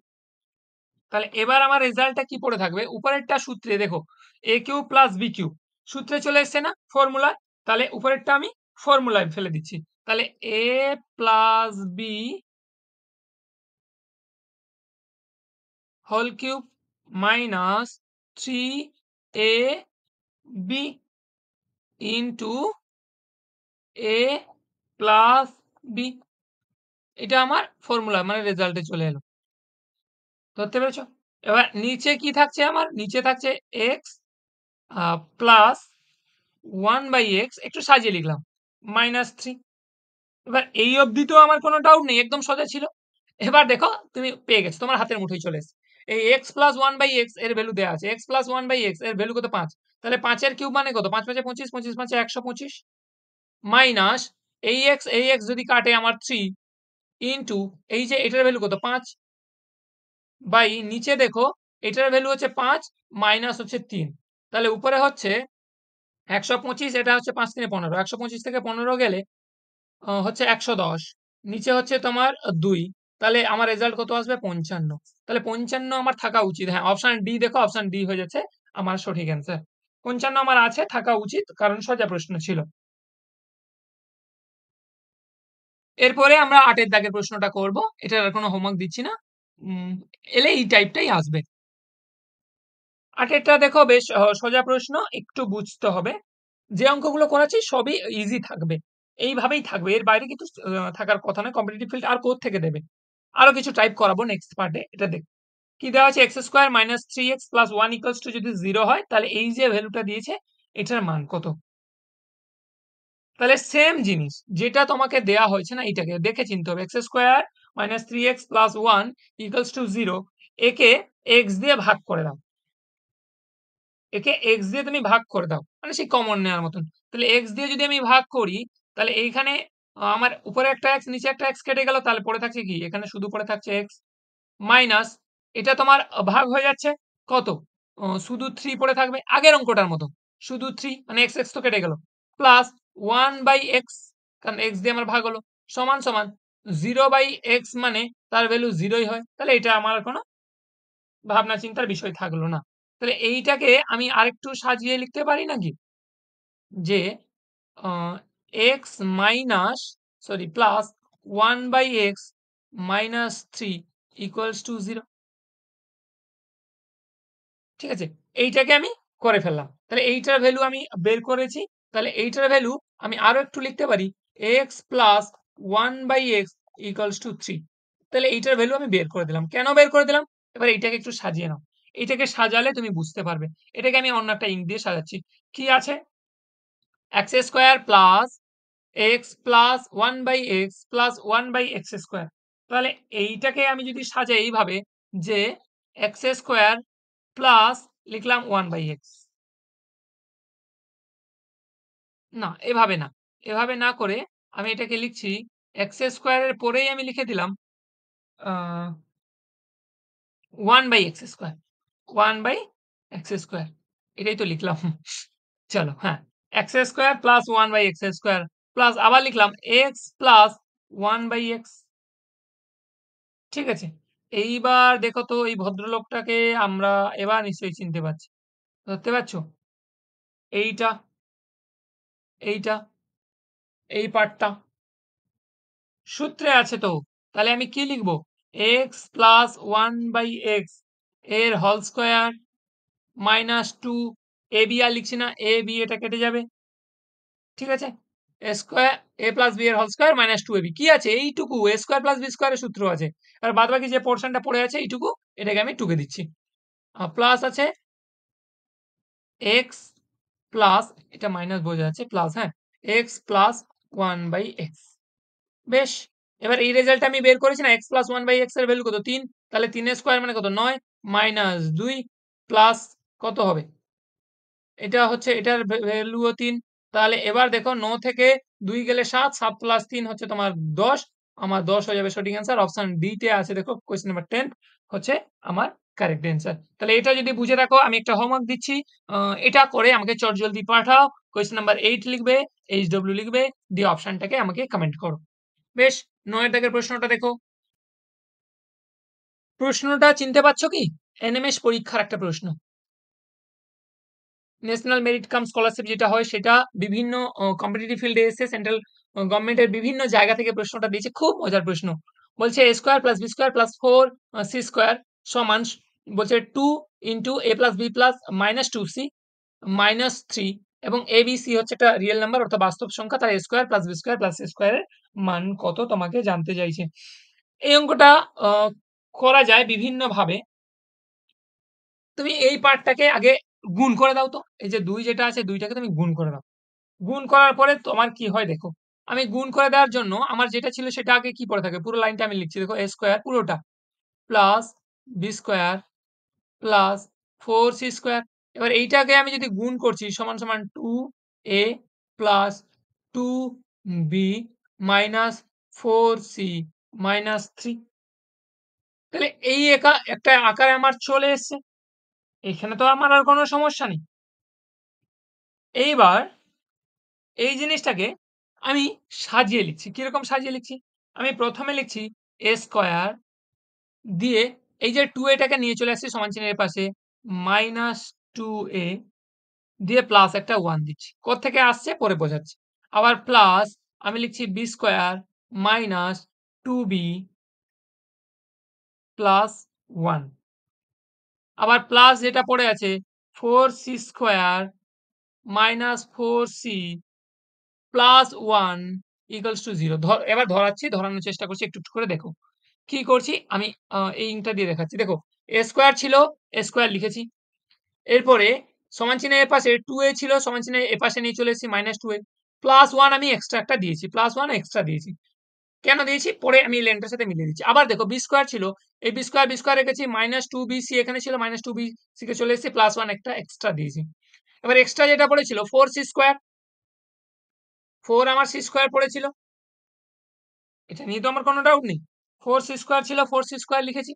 তাহলে এবার আমার রেজাল্টটা কি পড়ে থাকবে উপরেরটা সূত্রে দেখো A cube plus B cube সূত্রে চলে এসছে না ফর্মুলা তাহলে উপরেরটা আমি ফর্মুলায় ফেলে দিচ্ছি তাহলে A plus B whole cube minus three A B into A plus B এটা আমার ফর্মুলা মানে রেজাল্টে চলে এলো ধরতে পেরেছ এবার নিচে কি থাকছে আমার নিচে থাকছে X plus one by X একটু সাজিয়ে লিখলাম মাইনাস থ্রি এবার এই অবধি তো আমার কোনো ডাউট নেই একদম সোজা ছিল এবার দেখো তুমি পেয়ে গেছো তোমার হাতের মুঠোয় চলে এসে এই X plus one by X এর ভ্যালু দেওয়া আছে X plus one by X এর ভ্যালু কত পাঁচ তাহলে পাঁচের কিউব মানে কত পাঁচ পাঁচে পঁচিশ পঁচিশ পাঁচে একশো পঁচিশ মাইনাস এই এক্স এই এক্স যদি কাটে আমার থ্রি ইন্টু এই যে এটার ভ্যালু কত পাঁচ বাই নিচে দেখো এটার ভ্যালু হচ্ছে পাঁচ মাইনাস হচ্ছে তিন তাহলে উপরে হচ্ছে একশো পঁচিশ এটা হচ্ছে পাঁচ তিনে পনেরো একশো পঁচিশ থেকে পনেরো গেলে হচ্ছে একশো দশ নিচে হচ্ছে তোমার দুই তাহলে আমার রেজাল্ট কত আসবে পঞ্চান্ন তাহলে পঞ্চান্ন আমার থাকা উচিত হ্যাঁ অপশন ডি দেখো অপশন ডি হয়ে যাচ্ছে আমার সঠিক অ্যান্সার পঞ্চান্ন আমার আছে থাকা উচিত কারণ সোজা প্রশ্ন ছিল এরপরে আমরা আটের দাগের প্রশ্নটা করব এটার আর কোনো হোমওয়ার্ক দিচ্ছি না এলে এই টাইপটাই আসবে আটেরটা দেখো বেশ সোজা প্রশ্ন একটু বুঝতে হবে যে অঙ্কগুলো করাচ্ছি সবই ইজি থাকবে এইভাবেই থাকবে এর বাইরে কিন্তু থাকার কথা নয় কম্পিটিটিভ ফিল্ড আর কোথ থেকে দেবে আরো কিছু টাইপ করাবো নেক্সট পার্টে এটা দেখ কি দেওয়া আছে X square minus three X plus one equals to যদি জিরো হয় তাহলে এই যে ভ্যালুটা দিয়েছে এটার মান কত তাহলে সেম জিনিস যেটা তোমাকে দেয়া হয়েছে না এটাকে দেখে চিনতে হবে X square minus three X plus one equals to zero একে এক্স দিয়ে ভাগ করে দাও একে এক্স দিয়ে তুমি ভাগ করে দাও মানে সেই কমন নেওয়ার মতন তাহলে এক্স দিয়ে যদি আমি ভাগ করি তাহলে এইখানে আমার উপরে একটা এক্স নিচে একটা এক্স কেটে গেল তাহলে পড়ে থাকছে কি এখানে শুধু পড়ে থাকছে এক্স মাইনাস এটা তোমার ভাগ হয়ে যাচ্ছে কত শুধু থ্রি পড়ে থাকবে আগের অঙ্কটার মতো শুধু থ্রি মানে এক্স এক্স তো কেটে গেল প্লাস ওয়ান বাই এক্স কারণ এক্স দিয়ে আমার ভাগ হলো সমান সমান জিরো বাই এক্স মানে তার ভ্যালু জিরোই হয় তাহলে এটা আমার কোনো ভাবনা চিন্তার বিষয় থাকলো না তাহলে এইটাকে আমি আরেকটু সাজিয়ে লিখতে পারি নাকি যে X minus sorry plus one by X minus three equals to zero ঠিক আছে এইটাকে আমি করে ফেললাম তাহলে এইটার ভ্যালু আমি বের করেছি তাহলে এইটার ভ্যালু আমি আরো একটু লিখতে পারি X plus one by X equals to three তাহলে এইটার ভ্যালু আমি বের করে দিলাম কেন বের করে দিলাম এবার এইটাকে একটু সাজিয়ে নাও এইটাকে সাজালে তুমি বুঝতে পারবে এটাকে আমি অন্য একটা ইঙ্ক দিয়ে সাজাচ্ছি কি আছে X square plus X plus one by X plus one by X square তাহলে এইটাকে আমি যদি সাজাই এইভাবে যে এক্স স্কোয়ার প্লাস লিখলাম ওয়ান বাই এক্স না এভাবে না এভাবে না করে আমি এটাকে লিখছি এক্স স্কোয়ারের পরেই আমি লিখে দিলাম one by X square one by X square এটাই তো লিখলাম চলো হ্যাঁ X square plus one by X square plus আবার লিখলাম X plus one by X ঠিক আছে এইবার দেখো তো এই ভদ্রলোকটাকে আমরা এবার নিশ্চয়ই চিনতে পারছি ধরতে পারছো এইটা এইটা এই পার্টটা সূত্রে আছে তো তাহলে আমি কি লিখব X plus one by X এর হল square minus two A B আর লিখছি না এ বি এটা কেটে যাবে ঠিক আছে স্কোয়ার এ প্লাস বি এর whole square minus two A B কি আছে এইটুকু এ স্কোয়ার প্লাস বি স্কোয়ারের সূত্র আছে আর বাদ বাকি যে পোর্শনটা পড়ে আছে এইটুকু এটাকে আমি টুকে দিচ্ছি প্লাস আছে এক্স প্লাস এটা মাইনাস বোঝা যাচ্ছে প্লাস হ্যাঁ X plus one by X বেশ এবার এই রেজাল্ট আমি বের করেছি না X plus one by X এর ভ্যালু কত তিন তাহলে তিনের স্কোয়ার মানে কত নয় মাইনাস দুই প্লাস কত হবে এটা হচ্ছে এটার ভ্যালুও তিন তাহলে এবার দেখো ন থেকে দুই গেলে সাত সাত প্লাস তিন হচ্ছে তোমার দশ আমার দশ হয়ে যাবে সঠিক অ্যান্সার অপশন ডি তে আছে দেখো কোয়েশন নাম্বার টেন হচ্ছে আমার কারেক্ট অ্যান্সার তাহলে এটা যদি বুঝে রাখো আমি একটা হোমওয়ার্ক দিচ্ছি এটা করে আমাকে চট জলদি পাঠাও কোয়েশন নাম্বার এইট লিখবে এইচ ডব্লিউ লিখবে দিয়ে অপশানটাকে আমাকে কমেন্ট করো বেশ নয়ের দাগের প্রশ্নটা দেখো প্রশ্নটা চিনতে পারছো কি এনএমএস পরীক্ষার একটা প্রশ্ন ন্যাশনাল মেরিট কাম স্কলারশিপ যেটা হয় সেটা বিভিন্ন কম্পিটিটিভ ফিল্ডে এসে সেন্ট্রাল গভর্নমেন্টের বিভিন্ন জায়গা থেকে প্রশ্নটা দিয়েছে খুব মজার প্রশ্ন বলছে A square plus B square plus four C square সমান বলছে two into A plus B plus minus two C minus three এবং এ বি সি হচ্ছে একটা রিয়েল নাম্বার অর্থাৎ বাস্তব সংখ্যা তার square plus B square plus স্কোয়ারের মান কত তোমাকে জানতে চাইছে এই অঙ্কটা করা যায় বিভিন্নভাবে তুমি এই পার্টটাকে আগে গুণ করে দাও তো এই যে দুই যেটা আছে দুইটাকে তুমি গুণ করে দাও গুণ করার পরে তোমার কি হয় দেখো আমি গুণ করে দেওয়ার জন্য আমার যেটা ছিল সেটা আগে কি পড়ে থাকে পুরো লাইনটা আমি লিখছি দেখো এ স্কোয়ার পুরোটা plus B square plus four C square এবার এইটাকে আমি যদি গুণ করছি সমান সমান two A plus two B minus four C minus three তাহলে এই একা একটা আকারে আমার চলে এসছে এখানে তো আমার আর কোনো সমস্যা নেই এইবার এই জিনিসটাকে আমি সাজিয়ে লিখছি কীরকম সাজিয়ে লিখছি আমি প্রথমে লিখছি এ স্কোয়ার দিয়ে এই যে টু এটাকে নিয়ে চলে আসছি সমান চিহ্নের পাশে মাইনাস টু এ দিয়ে প্লাস একটা ওয়ান দিচ্ছি থেকে আসছে পরে বোঝাচ্ছি আবার প্লাস আমি লিখছি B square minus two B plus one আবার প্লাস যেটা পড়ে আছে four C square minus four C plus one equals to zero ধর এবার ধরাচ্ছি ধরানোর চেষ্টা করছি একটু একটু করে দেখো কি করছি আমি এই ইংটা দিয়ে দেখাচ্ছি দেখো এ স্কোয়ার ছিল এ স্কোয়ার লিখেছি এরপরে সমান চিহ্নে এ পাশে টু এ ছিল সমান চিহ্নে এ পাশে নিয়ে চলে এসেছি minus two A plus one আমি এক্সট্রা একটা দিয়েছি প্লাস ওয়ান এক্সট্রা দিয়েছি কেন দিয়েছি পরে আমি লেনটার সাথে মিলিয়ে দিচ্ছি আবার দেখো বি স্কোয়ার ছিল এই বি স্কোয়ার বি স্কোয়ার রেখেছি মাইনাস টু বি সি এখানে ছিল মাইনাস টু বি সি কে চলে এসেছি প্লাস ওয়ান একটা এক্সট্রা দিয়েছি এবার এক্সট্রা যেটা পড়েছিল ফোর সি স্কোয়ার ফোর আমার সি স্কোয়ার পড়েছিল এটা নিয়ে তো আমার কোনো ডাউট নেই ফোর সি স্কোয়ার ছিল ফোর সি স্কোয়ার লিখেছি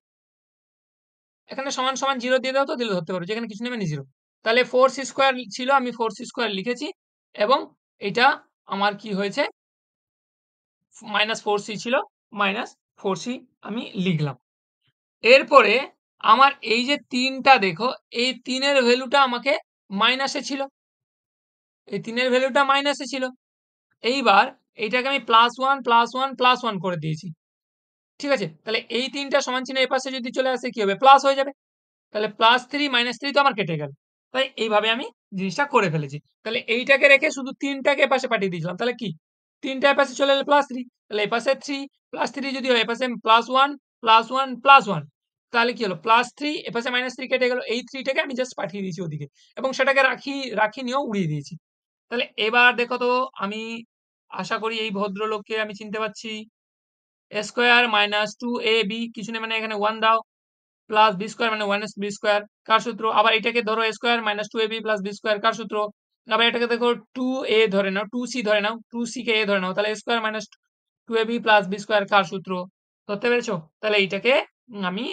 এখানে সমান সমান জিরো দিয়ে দাও তো দিলে ধরতে পারো যেখানে কিছু নেবে জিরো তাহলে ফোর সি স্কোয়ার ছিল আমি ফোর সি স্কোয়ার লিখেছি এবং এটা আমার কি হয়েছে মাইনাস ফোর সি ছিল মাইনাস ফোর সি আমি লিখলাম এরপরে আমার এই যে তিনটা দেখো এই তিনের ভ্যালুটা আমাকে মাইনাসে ছিল এই তিনের ভ্যালুটা মাইনাসে ছিল এইবার এইটাকে আমি plus one plus one plus one করে দিয়েছি ঠিক আছে তাহলে এই তিনটা সমান চিহ্ন এপাশে যদি চলে আসে কি হবে প্লাস হয়ে যাবে তাহলে প্লাস থ্রি মাইনাস থ্রি তো আমার কেটে গেল তাই এইভাবে আমি জিনিসটা করে ফেলেছি তাহলে এইটাকে রেখে শুধু তিনটাকে এপাশে পাঠিয়ে দিয়েছিলাম তাহলে কি তিনটা এপাশে চলে এলে প্লাস থ্রি তাহলে এপাশে থ্রি প্লাস থ্রি যদি হয় এপাশে plus one plus one plus one তাহলে কি হলো প্লাস থ্রি এপাশে মাইনাস থ্রি কেটে গেল এই থ্রিটাকে আমি জাস্ট পাঠিয়ে দিয়েছি ওদিকে এবং সেটাকে রাখি রাখি নিয়েও উড়িয়ে দিয়েছি তাহলে এবার দেখো তো আমি আশা করি এই ভদ্রলোককে আমি চিনতে পারছি square minus two A B কিছু নেই মানে এখানে ওয়ান দাও প্লাস বি স্কোয়ার মানে ওয়ান এস বি স্কোয়ার কার সূত্র আবার এটাকে ধরো square minus two A B plus B square কার সূত্র আবার এটাকে দেখো টু এ ধরে নাও টু সি ধরে নাও টু সি কে এ ধরে নাও তাহলে square minus two A B plus B square কার সূত্র ধরতে পেরেছ তাহলে এইটাকে আমি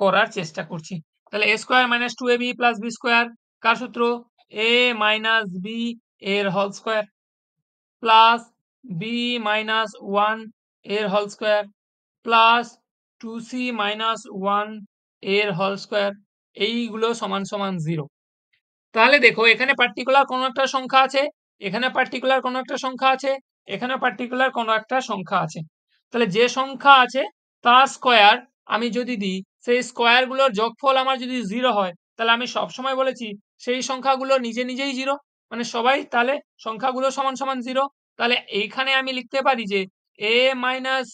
করার চেষ্টা করছি তাহলে A square minus two A B plus B square কার সূত্র এ মাইনাস বি এর হল square plus B minus one এর হল square plus two C minus one এর হল স্কোয়ার এইগুলো সমান সমান জিরো তাহলে দেখো এখানে পার্টিকুলার কোনো একটা সংখ্যা আছে এখানে পার্টিকুলার কোনো একটা সংখ্যা আছে এখানে পার্টিকুলার কোনো একটা সংখ্যা আছে তাহলে যে সংখ্যা আছে তা স্কোয়ার আমি যদি দিই সেই স্কোয়ারগুলোর যোগফল আমার যদি জিরো হয় তাহলে আমি সবসময় বলেছি সেই সংখ্যাগুলো নিজে নিজেই জিরো মানে সবাই তাহলে সংখ্যাগুলো সমান সমান জিরো তাহলে এইখানে আমি লিখতে পারি যে এ মাইনাস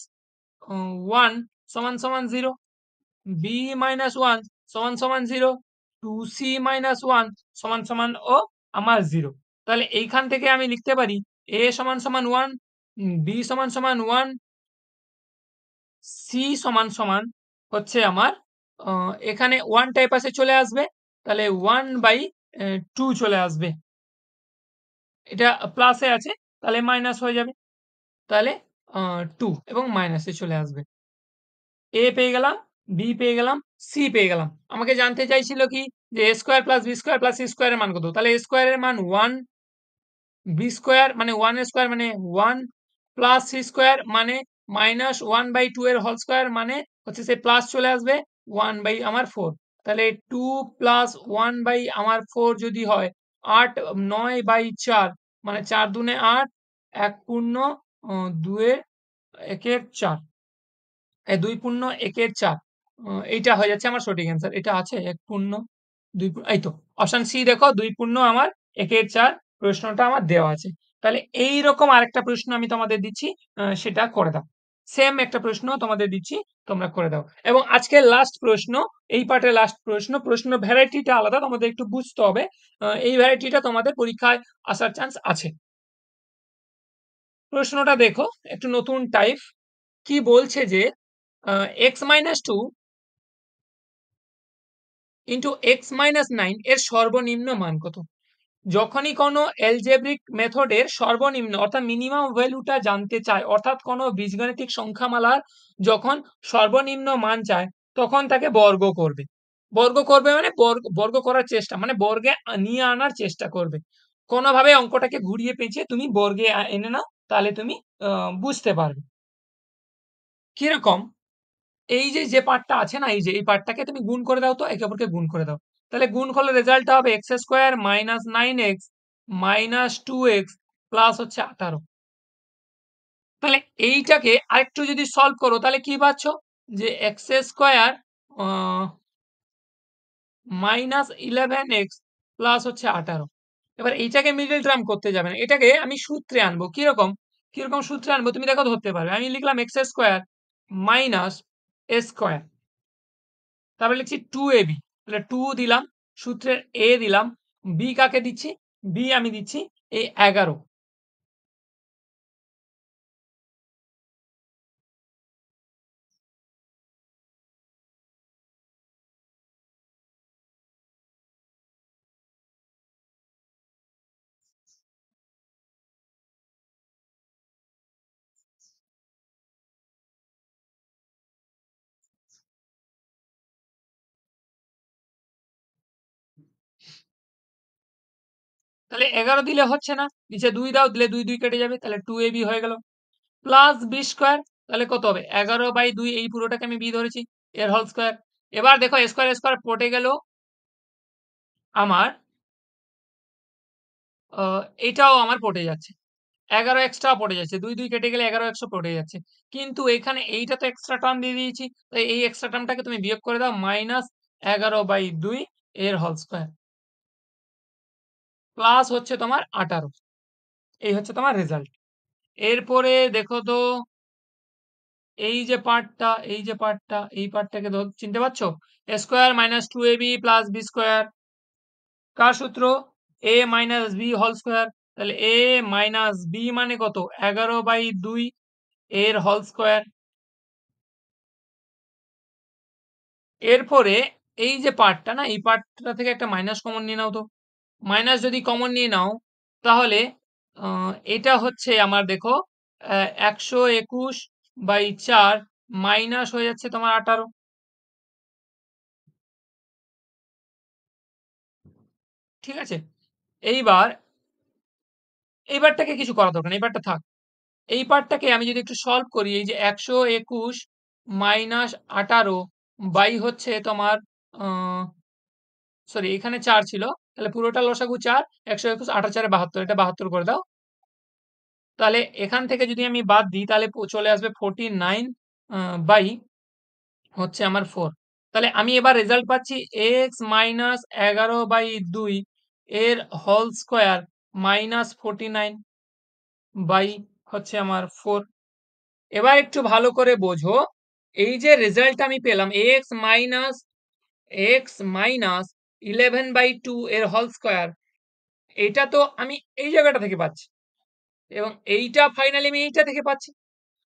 ওয়ান সমান সমান জিরো বি মাইনাস ওয়ান সমান সমান zero two C minus one সমান সমান ও আমার জিরো তাহলে এইখান থেকে আমি লিখতে পারি এ সমান সমান ওয়ান বি সমান সমান ওয়ান সি সমান সমান হচ্ছে আমার এখানে ওয়ান টাইপ আছে চলে আসবে তাহলে ওয়ান বাই টু চলে আসবে এটা প্লাসে আছে তাহলে মাইনাস হয়ে যাবে তাহলে টু এবং মাইনাসে চলে আসবে এ পেয়ে গেলাম বি পেয়ে গেলাম সি পেয়ে গেলাম আমাকে জানতে চাইছিল কি যে A square plus B square plus C স্কোয়ারের মান কত তাহলে এ স্কোয়ারের মান ওয়ান বি স্কোয়ার মানে ওয়ান স্কোয়ার মানে ওয়ান প্লাস সি স্কোয়ার মানে মাইনাস ওয়ান বাই টু এর হোল স্কোয়ার মানে হচ্ছে সে প্লাস চলে আসবে ওয়ান বাই আমার ফোর তাহলে টু প্লাস ওয়ান বাই আমার ফোর যদি হয় আট নয় বাই চার মানে চার দুনে আট এক পূর্ণ দুয়ের একের চার দুই পূর্ণ একের চার এইটা হয়ে যাচ্ছে আমার সঠিক অ্যান্সার এটা আছে এক পূর্ণ দুই এই তো অপশান সি দেখো দুই পূর্ণ আমার একের চার প্রশ্নটা আমার দেওয়া আছে তাহলে এই রকম আরেকটা প্রশ্ন আমি তোমাদের দিচ্ছি সেটা করে দাও সেম একটা প্রশ্ন তোমাদের দিচ্ছি তোমরা করে দাও এবং আজকের লাস্ট প্রশ্ন এই পার্টের লাস্ট প্রশ্ন প্রশ্ন ভ্যারাইটিটা আলাদা তোমাদের একটু বুঝতে হবে এই ভ্যারাইটিটা তোমাদের পরীক্ষায় আসার চান্স আছে প্রশ্নটা দেখো একটু নতুন টাইপ কি বলছে যে X minus two into X minus nine এর সর্বনিম্ন মান কত যখনই কোনো অ্যালজেব্রিক মেথডের সর্বনিম্ন অর্থাৎ মিনিমাম ভ্যালুটা জানতে চায় অর্থাৎ কোনো বীজগণিতিক সংখ্যামালার যখন সর্বনিম্ন মান চায় তখন তাকে বর্গ করবে বর্গ করবে মানে বর্গ করার চেষ্টা মানে বর্গে নিয়ে আনার চেষ্টা করবে কোনোভাবে অঙ্কটাকে ঘুরিয়ে পেঁচিয়ে তুমি বর্গে এনে নাও তাহলে তুমি বুঝতে পারবে কিরকম এই যে যে পার্টটা আছে না এই যে এই পার্টটাকে তুমি গুণ করে দাও তো একে অপরকে গুণ করে দাও তাহলে গুণ করলে রেজাল্টটা হবে X square minus nine X minus two X plus হচ্ছে আঠারো তাহলে এইটাকে আরেকটু যদি সলভ করো তাহলে কি পাচ্ছ যে X square minus eleven X plus হচ্ছে আঠারো এবার এইটাকে মিডিল টার্ম করতে যাবে না এটাকে আমি সূত্রে আনবো কিরকম কিরকম সূত্রে আনবো তুমি দেখো ধরতে পারবে আমি লিখলাম X square minus A square তারপরে লিখছি টু এ বি তাহলে টু দিলাম সূত্রের এ দিলাম বি কাকে দিচ্ছি বি আমি দিচ্ছি এই এগারো তাহলে এগারো দিলে হচ্ছে না নিচে দুই দাও দিলে দুই দুই কেটে যাবে তাহলে টু এ বি হয়ে গেল প্লাস বি স্কোয়ার তাহলে কত হবে এগারো বাই দুই এই পুরোটাকে আমি বি ধরেছি এর হল স্কোয়ার এবার দেখো স্কোয়ার স্কোয়ার পটে গেল আমার এটাও আমার পটে যাচ্ছে এগারো এক্সট্রা পটে যাচ্ছে দুই দুই কেটে গেলে এগারো একশো পটে যাচ্ছে কিন্তু এখানে এইটা তো এক্সট্রা টার্ম দিয়ে দিয়েছি তাই এই এক্সট্রা টার্মটাকে তুমি বিয়োগ করে দাও মাইনাস এগারো বাই দুই এর হল স্কোয়ার প্লাস হচ্ছে তোমার আঠারো এই হচ্ছে তোমার রেজাল্ট এরপরে দেখো তো এই যে পার্টটা এই যে পার্টটা এই পার্টটাকে চিনতে পারছো square minus two A B plus B square কার সূত্র এ মাইনাস বি হল স্কোয়ার তাহলে এ মাইনাস বি মানে কত এগারো বাই দুই এর হল স্কোয়ার এরপরে এই যে পার্টটা না এই পার্টটা থেকে একটা মাইনাস কমন নিয়ে নাও তো মাইনাস যদি কমন নিয়ে নাও তাহলে এটা হচ্ছে আমার দেখো একশো একুশ বাই চার মাইনাস হয়ে যাচ্ছে তোমার আঠারো ঠিক আছে এইবার এইবারটাকে কিছু করা দরকার এই পার্টটা থাক এই পার্টটাকে আমি যদি একটু সলভ করি এই যে একশো একুশ মাইনাস আঠারো বাই হচ্ছে তোমার সরি এখানে চার ছিল তাহলে পুরোটা লসাগু চার একশো একুশ আঠাশ চারে বাহাত্তর এটা বাহাত্তর করে দাও তাহলে এখান থেকে যদি আমি বাদ দিই তাহলে চলে আসবে ফোরটি নাইন বাই হচ্ছে আমার ফোর তাহলে আমি এবার রেজাল্ট পাচ্ছি এক্স মাইনাস এগারো বাই দুই এর হল square minus forty nine by হচ্ছে আমার ফোর এবার একটু ভালো করে বোঝো এই যে রেজাল্ট আমি পেলাম X minus X minus eleven by two এর হল স্কোয়ার এটা তো আমি এই জায়গাটা থেকে পাচ্ছি এবং এইটা ফাইনালি আমি এইটা থেকে পাচ্ছি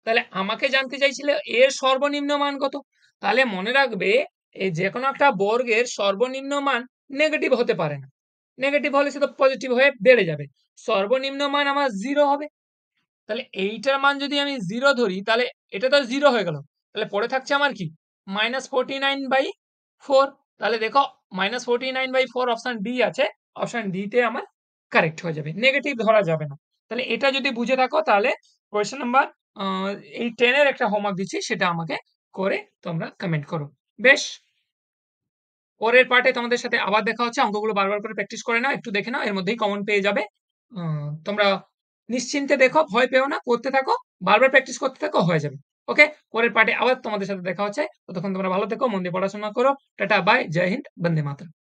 তাহলে আমাকে জানতে চাইছিল এর সর্বনিম্ন মান কত তাহলে মনে রাখবে এই যে কোনো একটা বর্গের সর্বনিম্ন মান নেগেটিভ হতে পারে না নেগেটিভ হলে সেটা পজিটিভ হয়ে বেড়ে যাবে সর্বনিম্ন মান আমার জিরো হবে তাহলে এইটার মান যদি আমি জিরো ধরি তাহলে এটা তো জিরো হয়ে গেল তাহলে পড়ে থাকছে আমার কি minus forty nine by four তাহলে দেখো minus forty nine by four option D আছে অপশান ডিতে আমার কারেক্ট হয়ে যাবে নেগেটিভ ধরা যাবে না তাহলে এটা যদি বুঝে থাকো তাহলে কোয়েশ্চেন নাম্বার এই টেনের একটা হোমওয়ার্ক দিচ্ছি সেটা আমাকে করে তোমরা কমেন্ট করো বেশ পরের পার্টে তোমাদের সাথে আবার দেখা হচ্ছে অঙ্কগুলো বারবার করে প্র্যাকটিস করে নাও একটু দেখে নাও এর মধ্যেই কমন পেয়ে যাবে তোমরা নিশ্চিন্তে দেখো ভয় পেও না করতে থাকো বারবার প্র্যাকটিস করতে থাকো হয়ে যাবে ওকে পরের পার্টে আবার তোমাদের সাথে দেখা হচ্ছে ততক্ষণ তোমরা ভালো থেকো মন দিয়ে পড়াশোনা করো টাটা বাই জয় হিন্দ বন্দে মাতরম